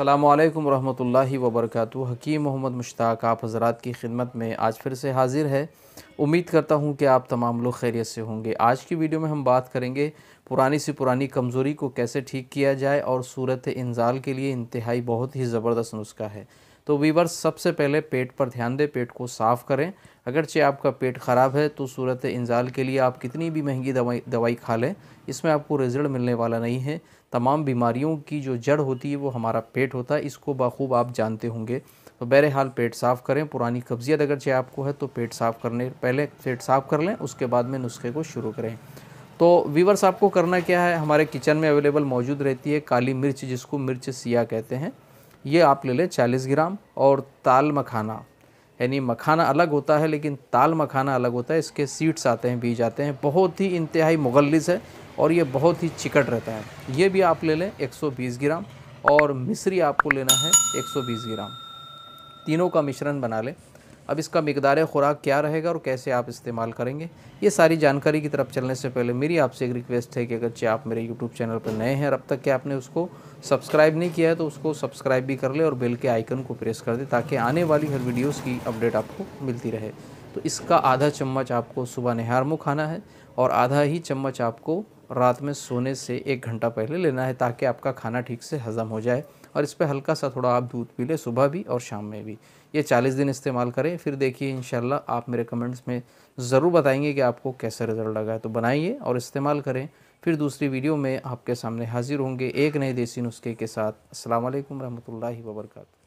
अल्लाम वरहमल वबरक हकीम मोहम्मद मुश्ताक आप हज़रात की खिदमत में आज फिर से हाज़िर है उम्मीद करता हूँ कि आप तमाम लोग खैरियत से होंगे आज की वीडियो में हम बात करेंगे पुरानी से पुरानी कमज़ोरी को कैसे ठीक किया जाए और सूरत इंजाल के लिए इंतहाई बहुत ही ज़बरदस्त नुस्खा है तो वीवर्स सबसे पहले पेट पर ध्यान दें पेट को साफ़ करें अगरचे आपका पेट ख़राब है तो सूरत इंजाल के लिए आप कितनी भी महंगी दवाई दवाई खा लें इसमें आपको रिजल्ट मिलने वाला नहीं है तमाम बीमारियों की जो जड़ होती है वो हमारा पेट होता है इसको बखूब आप जानते होंगे तो बहरहाल पेट साफ़ करें पुरानी कब्जियत अगरचे आपको है तो पेट साफ़ करने पहले पेट साफ़ कर लें उसके बाद में नुस्खे को शुरू करें तो वीवर्स आपको करना क्या है हमारे किचन में अवेलेबल मौजूद रहती है काली मिर्च जिसको मिर्च सिया कहते हैं ये आप ले लें चालीस ग्राम और ताल मखाना यानी मखाना अलग होता है लेकिन ताल मखाना अलग होता है इसके सीड्स आते हैं बीज आते हैं बहुत ही इंतहाई मुगलिस है और ये बहुत ही चिकट रहता है ये भी आप ले लें 120 ग्राम और मिश्री आपको लेना है 120 ग्राम तीनों का मिश्रण बना लें अब इसका मकदार ख़ुराक क्या रहेगा और कैसे आप इस्तेमाल करेंगे ये सारी जानकारी की तरफ चलने से पहले मेरी आपसे एक रिक्वेस्ट है कि अगर चाहे आप मेरे यूट्यूब चैनल पर नए हैं और अब तक के आपने उसको सब्सक्राइब नहीं किया है तो उसको सब्सक्राइब भी कर ले और बेल के आइकन को प्रेस कर दे ताकि आने वाली हर वीडियोज़ की अपडेट आपको मिलती रहे तो इसका आधा चम्मच आपको सुबह नहार मुँह खाना है और आधा ही चम्मच आपको रात में सोने से एक घंटा पहले लेना है ताकि आपका खाना ठीक से हज़म हो जाए और इस पर हल्का सा थोड़ा आप दूध पी लें सुबह भी और शाम में भी ये चालीस दिन इस्तेमाल करें फिर देखिए इन आप मेरे कमेंट्स में ज़रूर बताएंगे कि आपको कैसा रिज़ल्ट लगा है तो बनाइए और इस्तेमाल करें फिर दूसरी वीडियो में आपके सामने हाज़िर होंगे एक नए देसी नुस्खे के साथ असल वरहमल वर्का